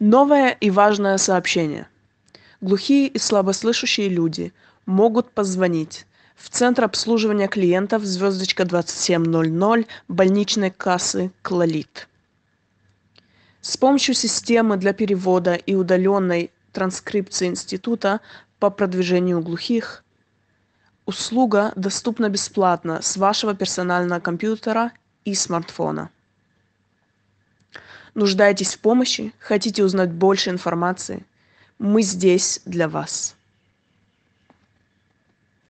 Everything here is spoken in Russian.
Новое и важное сообщение. Глухие и слабослышащие люди могут позвонить в Центр обслуживания клиентов звездочка 2700 больничной кассы «Клолит». С помощью системы для перевода и удаленной транскрипции Института по продвижению глухих услуга доступна бесплатно с вашего персонального компьютера и смартфона нуждаетесь в помощи хотите узнать больше информации мы здесь для вас